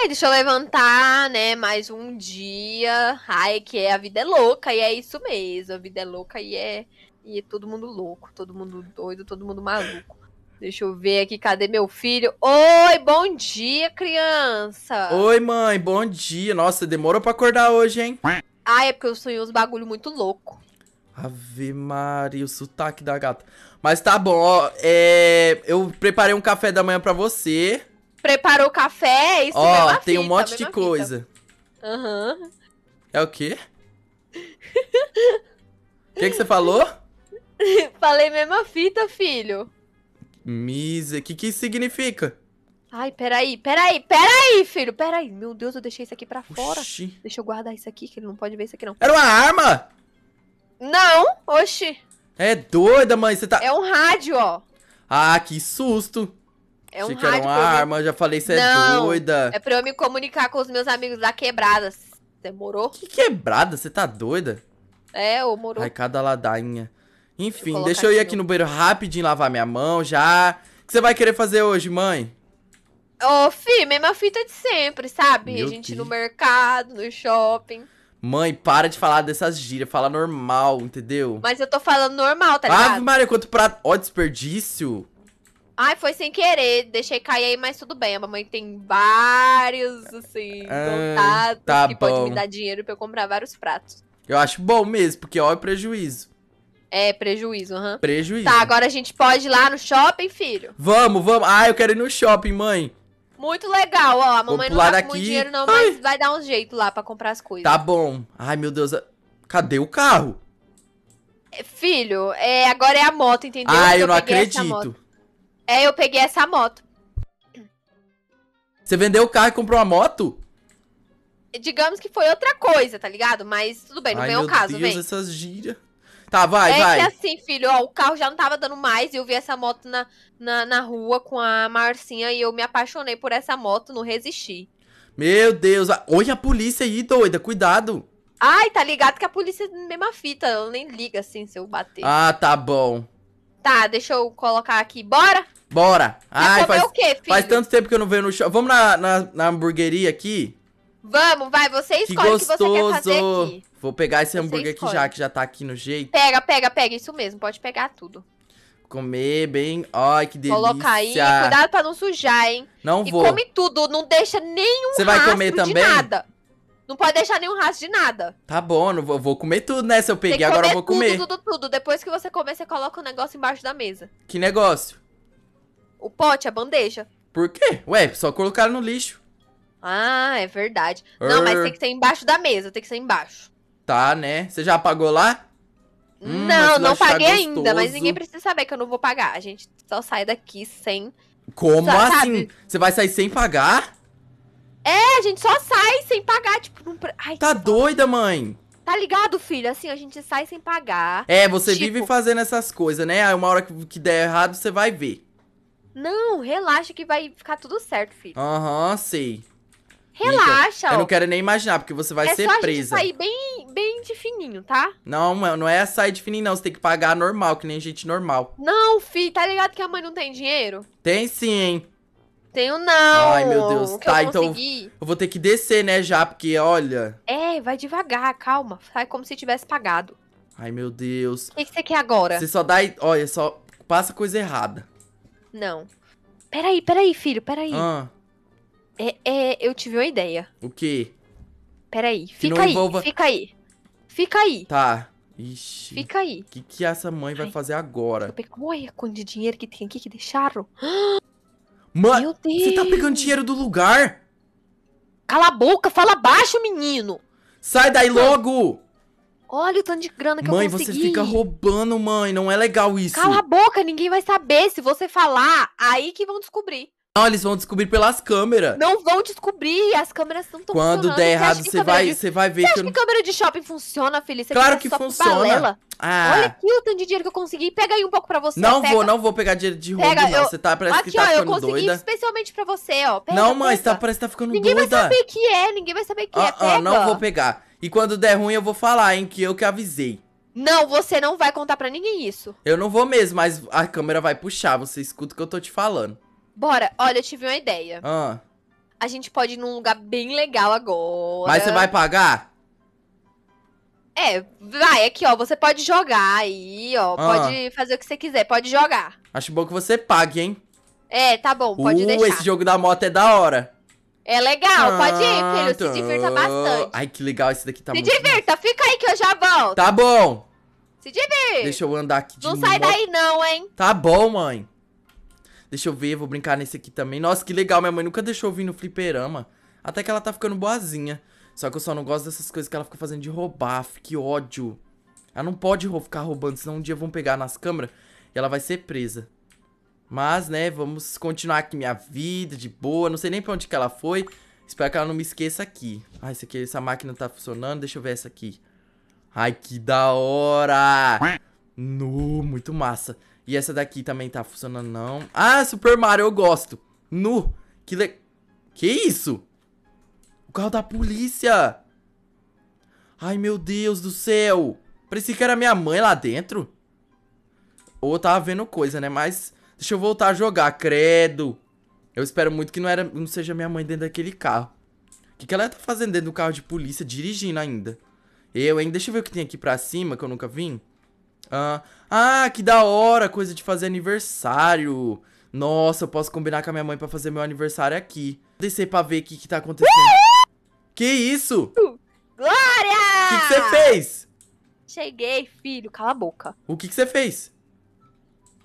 Ai, deixa eu levantar, né? Mais um dia. Ai, que é, a vida é louca e é isso mesmo. A vida é louca e é, e é todo mundo louco, todo mundo doido, todo mundo maluco. Deixa eu ver aqui, cadê meu filho? Oi, bom dia, criança! Oi, mãe, bom dia. Nossa, demorou pra acordar hoje, hein? Ah, é porque eu sonhei uns bagulho muito louco. Ave Maria, o sotaque da gata. Mas tá bom, ó. É... Eu preparei um café da manhã pra você preparou café, é isso Ó, tem um monte de coisa. Aham. Uhum. É o quê? O que, que você falou? Falei mesma fita, filho. Miser, o que, que significa? Ai, peraí, peraí, peraí, filho, peraí. Meu Deus, eu deixei isso aqui pra fora. Deixa eu guardar isso aqui, que ele não pode ver isso aqui, não. Era uma arma! Não, oxi. É doida, mãe, você tá... É um rádio, ó. Ah, que susto. É um Achei uma arma, eu... já falei, você é doida. É pra eu me comunicar com os meus amigos da quebrada. Você morou? Que quebrada? Você tá doida? É, eu morou. Ai, cada ladainha. Enfim, deixa eu ir aqui no banheiro rapidinho lavar minha mão já. O que você vai querer fazer hoje, mãe? Ô, oh, fi, mesma fita de sempre, sabe? Meu a gente Deus. no mercado, no shopping. Mãe, para de falar dessas gírias, fala normal, entendeu? Mas eu tô falando normal, tá ligado? Ave Maria, quanto prato. Ó, desperdício. Ai, foi sem querer, deixei cair aí, mas tudo bem. A mamãe tem vários, assim, ah, tá que bom. pode me dar dinheiro pra eu comprar vários pratos. Eu acho bom mesmo, porque olha o é prejuízo. É, prejuízo, aham. Uhum. Prejuízo. Tá, agora a gente pode ir lá no shopping, filho. Vamos, vamos. Ah, eu quero ir no shopping, mãe. Muito legal, ó. A mamãe não tá daqui. com muito dinheiro, não, Ai. mas vai dar um jeito lá pra comprar as coisas. Tá bom. Ai, meu Deus. Cadê o carro? É, filho, é, agora é a moto, entendeu? Ah, eu, eu não acredito. É, eu peguei essa moto. Você vendeu o carro e comprou a moto? Digamos que foi outra coisa, tá ligado? Mas tudo bem, não Ai, vem ao caso, Deus, vem. essas gírias. Tá, vai, é vai. É que assim, filho, ó, o carro já não tava dando mais. e Eu vi essa moto na, na, na rua com a Marcinha e eu me apaixonei por essa moto, não resisti. Meu Deus, a... olha a polícia aí, doida, cuidado. Ai, tá ligado que a polícia é a mesma fita, eu nem liga assim se eu bater. Ah, tá bom. Tá, deixa eu colocar aqui, bora? Bora! Ai, faz, o quê, filho? faz tanto tempo que eu não venho no show. Vamos na, na, na hamburgueria aqui? Vamos, vai, você escolhe o que você quer fazer aqui. Vou pegar esse você hambúrguer escolhe. aqui já, que já tá aqui no jeito. Pega, pega, pega, isso mesmo, pode pegar tudo. Comer bem, ai que delícia. Colocar aí, cuidado pra não sujar, hein. Não e vou. E come tudo, não deixa nenhum Você vai comer também? nada. Não pode deixar nenhum rastro de nada. Tá bom, eu vou, comer tudo, né? Se eu peguei, agora eu vou comer. Tudo, tudo, tudo. Depois que você comer, você coloca o negócio embaixo da mesa. Que negócio? O pote, a bandeja. Por quê? Ué, só colocaram no lixo. Ah, é verdade. Er... Não, mas er. tem que ser embaixo da mesa, tem que ser embaixo. Tá, né? Você já pagou lá? Hum, não, não paguei gostoso. ainda, mas ninguém precisa saber que eu não vou pagar. A gente só sai daqui sem. Como só, assim? Sabe? Você vai sair sem pagar? É, a gente só sai sem pagar, tipo, não... Ai, tá doida, fala. mãe? Tá ligado, filho? Assim, a gente sai sem pagar. É, você tipo... vive fazendo essas coisas, né? Aí uma hora que der errado, você vai ver. Não, relaxa que vai ficar tudo certo, filho. Aham, sei. Relaxa, Eu não quero nem imaginar, porque você vai é ser só a presa. É sair bem, bem de fininho, tá? Não, não é sair de fininho, não. Você tem que pagar normal, que nem gente normal. Não, filho, tá ligado que a mãe não tem dinheiro? Tem sim, hein? Tenho não. Ai, meu Deus. tá, eu então eu vou ter que descer, né, já, porque olha. É, vai devagar, calma. Sai como se tivesse pagado. Ai, meu Deus. O que, que você quer agora? Você só dá. Olha, só passa coisa errada. Não. Peraí, peraí, filho, peraí. Ah, É, é, eu tive uma ideia. o quê? Peraí, não fica aí, envolva- fica aí. Fica aí, Tá. Ixi. fica aí. O que, que essa mãe vai Ai. fazer agora? pego, olha quanto de dinheiro que tem aqui que deixaram. Mano, você tá pegando dinheiro do lugar? Cala a boca, fala baixo, menino. Sai daí logo! Olha o tanto de grana que mãe, eu consegui. Mãe, você fica roubando, mãe. Não é legal isso. Cala a boca, ninguém vai saber. Se você falar, aí que vão descobrir. Não, eles vão descobrir pelas câmeras. Não vão descobrir, as câmeras não estão funcionando. Quando der errado, você vai, de... Você vai ver você que... acha que câmera de shopping funciona, Feliz? Você claro que funciona. Ah. Olha aqui o tanto de dinheiro que eu consegui. Pega aí um pouco pra você. Não pega. vou, não vou pegar dinheiro de roubo, não. Eu... Você tá, parece aqui, que tá ó, ficando doida. eu consegui doida. especialmente pra você, ó. Pega não, mãe, tá, parece que tá ficando ninguém doida. Ninguém vai saber que é, ninguém vai saber que ah, é. Pega. Ah, não vou pegar. E quando der ruim, eu vou falar, hein? Que eu que avisei. Não, você não vai contar para ninguém isso. Eu não vou mesmo, mas a câmera vai puxar. Você escuta o que eu tô te falando. Bora, olha, eu tive uma ideia. Ah. A gente pode ir num lugar bem legal agora. Mas você vai pagar? É, vai, aqui, ó. Você pode jogar aí, ó. Ah. Pode fazer o que você quiser, pode jogar. Acho bom que você pague, hein? É, tá bom, pode uh, deixar. esse jogo da moto é da hora. É legal, ah, pode ir, ah, filho. Tô... Se divirta bastante. Ai, que legal, esse daqui tá se muito... Se divirta, fica aí que eu já volto. Tá bom. Se divirta. Deixa eu andar aqui de Não sai daí não, hein. Tá bom, mãe. Deixa eu ver, vou brincar nesse aqui também. Nossa, que legal, minha mãe nunca deixou eu vir no fliperama. Até que ela tá ficando boazinha. Só que eu só não gosto dessas coisas que ela fica fazendo de roubar. Que ódio. Ela não pode ficar roubando, senão um dia vão pegar nas câmeras e ela vai ser presa. Mas, né, vamos continuar aqui minha vida de boa. Não sei nem pra onde que ela foi. Espero que ela não me esqueça aqui. Ah, essa aqui, essa máquina tá funcionando. Deixa eu ver essa aqui. Ai, que da hora! Nu, muito massa. E essa daqui também tá funcionando, não. Ah, Super Mario, eu gosto. Nu, que le... Que isso? O carro da polícia! Ai, meu Deus do céu! Parecia que era minha mãe lá dentro. Ou tava vendo coisa, né? Mas Deixa eu voltar a jogar, credo. Eu espero muito que não, era, não seja minha mãe dentro daquele carro. O que, que ela tá fazendo dentro do carro de polícia, dirigindo ainda? Eu, hein? Deixa eu ver o que tem aqui pra cima, que eu nunca vim. Ah, ah, que da hora, coisa de fazer aniversário. Nossa, eu posso combinar com a minha mãe pra fazer meu aniversário aqui. Descer pra ver o que, que tá acontecendo. que isso? Glória! O que, você fez? Cheguei, filho. Cala a boca. O que, que você fez?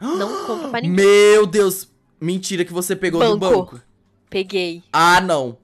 Não conta pra ninguém. Meu Deus! Mentira que você pegou banco. no banco. Peguei. Ah, não.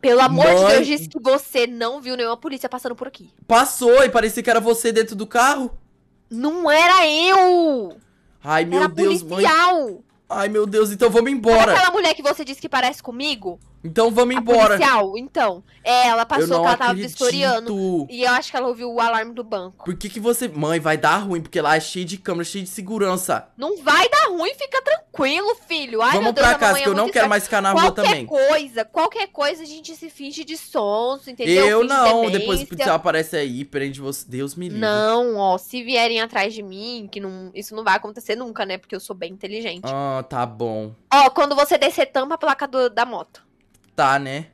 Pelo amor Mãe... de Deus, disse que você não viu nenhuma polícia passando por aqui. Passou e parecia que era você dentro do carro. Não era eu! Ai, meu era Deus, policial. mãe. Ai, meu Deus, então vamos embora. Sabe aquela mulher que você disse que parece comigo? Então vamos embora. policial, então. É, ela passou que ela tava vistoriando. E eu acho que ela ouviu o alarme do banco. Por que que você... Mãe, vai dar ruim, porque lá é cheio de câmera, cheio de segurança. Não vai dar ruim, fica tranquilo, filho. Ai, vamos meu Deus, pra casa, que eu não quero mais ficar na rua também. Qualquer coisa, qualquer coisa a gente se finge de sonso, entendeu? Eu finge não, depois o policial aparece aí, prende você. Deus me livre. Não, ó, se vierem atrás de mim, que não... isso não vai acontecer nunca, né? Porque eu sou bem inteligente. Ah, tá bom. Ó, quando você descer, tampa a placa do... da moto né?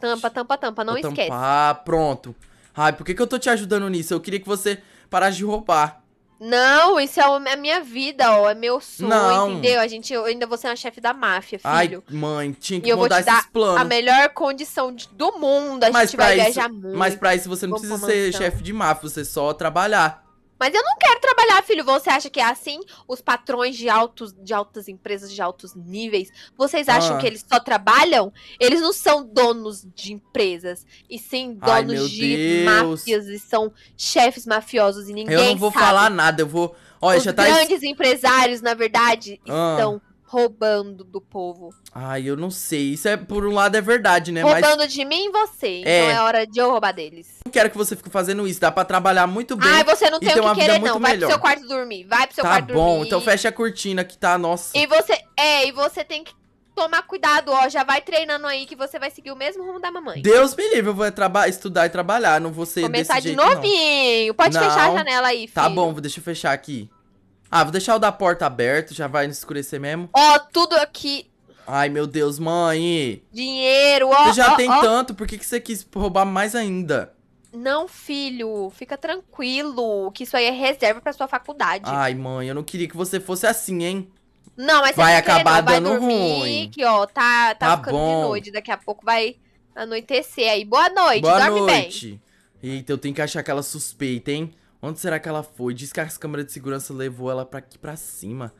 Tampa, tampa, tampa, não Vou esquece. Ah, pronto. Ai, por que, que eu tô te ajudando nisso? Eu queria que você parasse de roubar. Não, isso é, é a minha vida, ó. É meu sonho, não. entendeu? A gente, eu ainda vou ser a chefe da máfia, filho. Ai, mãe, tinha que e mudar esses planos. A melhor condição de, do mundo, a mas gente vai isso, viajar muito. Mas pra isso você não precisa ser chefe de máfia, você é só trabalhar. Mas eu não quero trabalhar, filho. Você acha que é assim? Os patrões de, altos, de altas empresas, de altos níveis, vocês acham ah. que eles só trabalham? Eles não são donos de empresas, e sim donos Ai, de Deus. máfias, e são chefes mafiosos, e ninguém Eu não vou sabe. falar nada, eu vou... Olha, Os já tá... grandes empresários, na verdade, ah. estão roubando do povo. Ai, eu não sei. Isso é por um lado é verdade, né? Roubando Mas... de mim e você. Então é. é hora de eu roubar deles quero que você fique fazendo isso. Dá pra trabalhar muito bem. Ai, você não tem, o que querer, não. Vai melhor. pro seu quarto dormir. Vai pro seu tá quarto bom, dormir. Tá bom, então fecha a cortina que tá, nossa. E você. É, e você tem que tomar cuidado, ó. Já vai treinando aí que você vai seguir o mesmo rumo da mamãe. Deus me livre, eu vou estudar e trabalhar. Não vou ser Começar de jeito, novinho. Não. Pode não. fechar a janela aí, tá filho. Tá bom, deixa eu fechar aqui. Ah, vou deixar o da porta aberto, já vai escurecer mesmo. Ó, tudo aqui. Ai, meu Deus, mãe. Dinheiro, ó. Você já ó, tem ó. tanto, por que, que você quis roubar mais ainda? Não, filho, fica tranquilo, que isso aí é reserva pra sua faculdade. Ai, mãe, eu não queria que você fosse assim, hein? Não, mas você vai acabar quer, não. Vai dando dormir, ruim. Que, ó, tá, tá, tá ficando bom. de noite, daqui a pouco vai anoitecer aí. Boa noite, Boa dorme noite. bem. Eita, eu tenho que achar aquela suspeita, hein? Onde será que ela foi? Diz que as câmeras de segurança levou ela para aqui pra cima.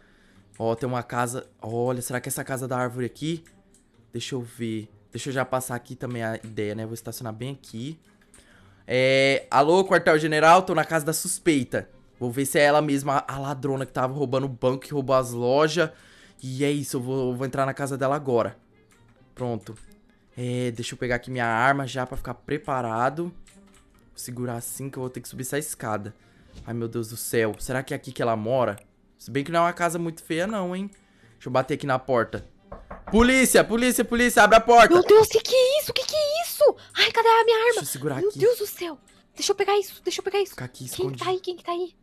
Ó, tem uma casa. Olha, será que é essa casa da árvore aqui? Deixa eu ver. Deixa eu já passar aqui também a ideia, né? Vou estacionar bem aqui. É, Alô, quartel-general, tô na casa da suspeita. Vou ver se é ela mesma, a ladrona que tava roubando o banco, que roubou as lojas. E é isso, eu vou, eu vou entrar na casa dela agora. Pronto. É, deixa eu pegar aqui minha arma já pra ficar preparado. Vou segurar assim que eu vou ter que subir essa escada. Ai, meu Deus do céu. Será que é aqui que ela mora? Se bem que não é uma casa muito feia, não, hein? Deixa eu bater aqui na porta. Polícia, polícia, polícia, abre a porta. Meu Deus, o que, que é isso? Que cadê a minha arma? Deixa eu segurar Meu aqui. Meu Deus do céu. Deixa eu pegar isso, deixa eu pegar isso. aqui tá tá Quem que tá aí? Quem que tá aí?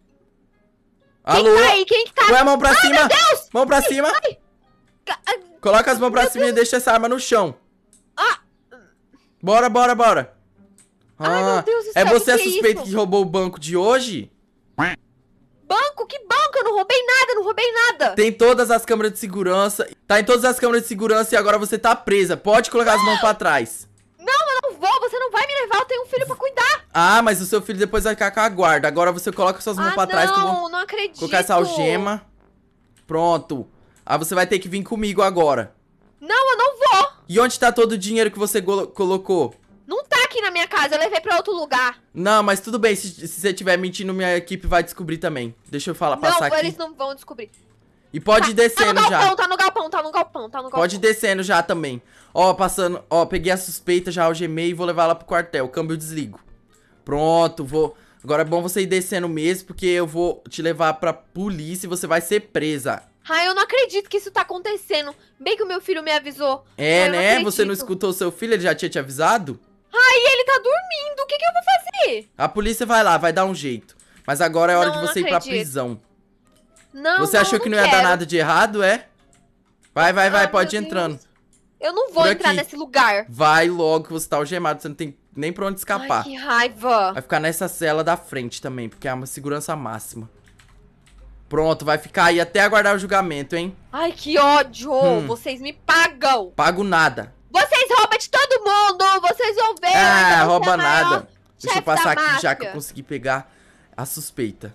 Alô? Quem tá aí? Quem que tá aí? Põe a mão pra Ai, cima. Meu Deus! Mão pra ai, cima. Ai. Coloca as mãos pra meu cima Deus. e deixa essa arma no chão. Ah. Bora, bora, bora. Ai, ah, meu Deus do é céu, é você a suspeita é que roubou o banco de hoje? Banco? Que banco? Eu não roubei nada, não roubei nada. Tem todas as câmeras de segurança. Tá em todas as câmeras de segurança e agora você tá presa. Pode colocar as mãos pra ah! trás não vai me levar, eu tenho um filho pra cuidar. Ah, mas o seu filho depois vai ficar com a guarda. Agora você coloca suas mãos ah, pra não, trás. Não, não acredito. Colocar essa algema. Pronto. Ah, você vai ter que vir comigo agora. Não, eu não vou. E onde tá todo o dinheiro que você colocou? Não tá aqui na minha casa, eu levei pra outro lugar. Não, mas tudo bem, se, se você estiver mentindo, minha equipe vai descobrir também. Deixa eu falar, não, passar aqui. Não, eles não vão descobrir. E pode tá, ir tá descendo tá galpão, já. Tá no galpão, tá no galpão, tá no galpão. Pode ir descendo já também. Ó, passando. Ó, peguei a suspeita, já algemei e vou levar ela pro quartel. Câmbio desligo. Pronto, vou. Agora é bom você ir descendo mesmo, porque eu vou te levar pra polícia e você vai ser presa. Ai, eu não acredito que isso tá acontecendo. Bem que o meu filho me avisou. É, Ai, né? Não você não escutou seu filho? Ele já tinha te avisado? Ai, ele tá dormindo. O que, que eu vou fazer? A polícia vai lá, vai dar um jeito. Mas agora é hora não, de você ir pra prisão. Não, Você achou não que não ia quero. dar nada de errado, é? Vai, vai, vai, pode ir Deus. entrando. Eu não vou entrar nesse lugar. Vai logo que você tá algemado, você não tem nem pra onde escapar. Ai, que raiva. Vai ficar nessa cela da frente também, porque é uma segurança máxima. Pronto, vai ficar aí até aguardar o julgamento, hein? Ai, que ódio. Hum. Vocês me pagam. Pago nada. Vocês roubam de todo mundo. Vocês vão ver. Ah, é rouba nada. Deixa eu passar aqui máfia. já que eu consegui pegar a suspeita.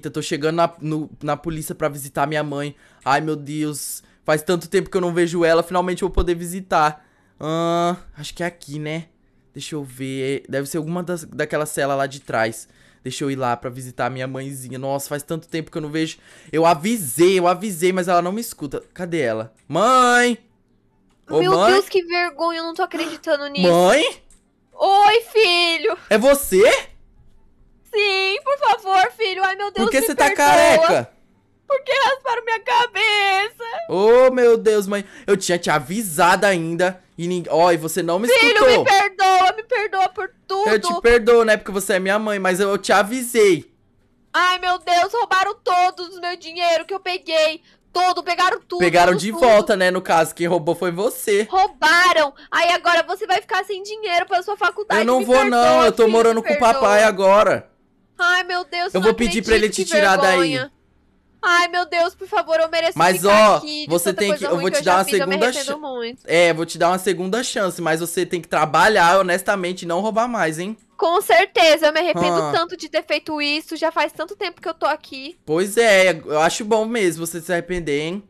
Eita, tô chegando na, no, na polícia para visitar minha mãe. Ai, meu Deus. Faz tanto tempo que eu não vejo ela. Finalmente eu vou poder visitar. Ah, acho que é aqui, né? Deixa eu ver. É, deve ser alguma das, daquela cela lá de trás. Deixa eu ir lá pra visitar minha mãezinha. Nossa, faz tanto tempo que eu não vejo. Eu avisei, eu avisei, mas ela não me escuta. Cadê ela? Mãe! Ô, Meu mãe? Deus, que vergonha, eu não tô acreditando nisso. Mãe? Oi, filho! É você? Sim, por favor, filho. Ai, meu Deus, Por que você tá careca? Porque rasparam minha cabeça. Oh, meu Deus, mãe. Eu tinha te avisado ainda. E ninguém... oh, e você não me filho, escutou. Filho, me perdoa, me perdoa por tudo. Eu te perdoo, né? Porque você é minha mãe, mas eu te avisei. Ai, meu Deus, roubaram todos o meu dinheiro que eu peguei. Todo, pegaram tudo. Pegaram tudo, de tudo. volta, né? No caso, quem roubou foi você. Roubaram! Aí agora você vai ficar sem dinheiro pra sua faculdade. Eu não me vou, perdoa, não. Eu tô morando com o papai agora. Ai, meu Deus, eu vou pedir para ele te tirar vergonha. daí. Ai, meu Deus, por favor, eu mereço Mas ó, aqui, você tem que, eu vou te dar uma fiz, segunda chance. É, vou te dar uma segunda chance, mas você tem que trabalhar honestamente e não roubar mais, hein? Com certeza, eu me arrependo ah. tanto de ter feito isso, já faz tanto tempo que eu tô aqui. Pois é, eu acho bom mesmo você se arrepender, hein?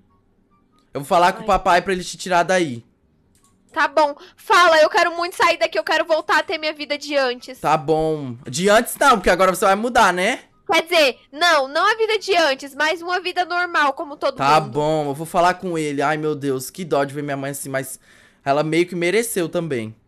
Eu vou falar Ai. com o papai para ele te tirar daí. Tá bom. Fala, eu quero muito sair daqui, eu quero voltar a ter minha vida de antes. Tá bom. De antes não, porque agora você vai mudar, né? Quer dizer, não, não a vida de antes, mas uma vida normal, como todo tá mundo. Tá bom, eu vou falar com ele. Ai, meu Deus, que dó de ver minha mãe assim, mas ela meio que mereceu também.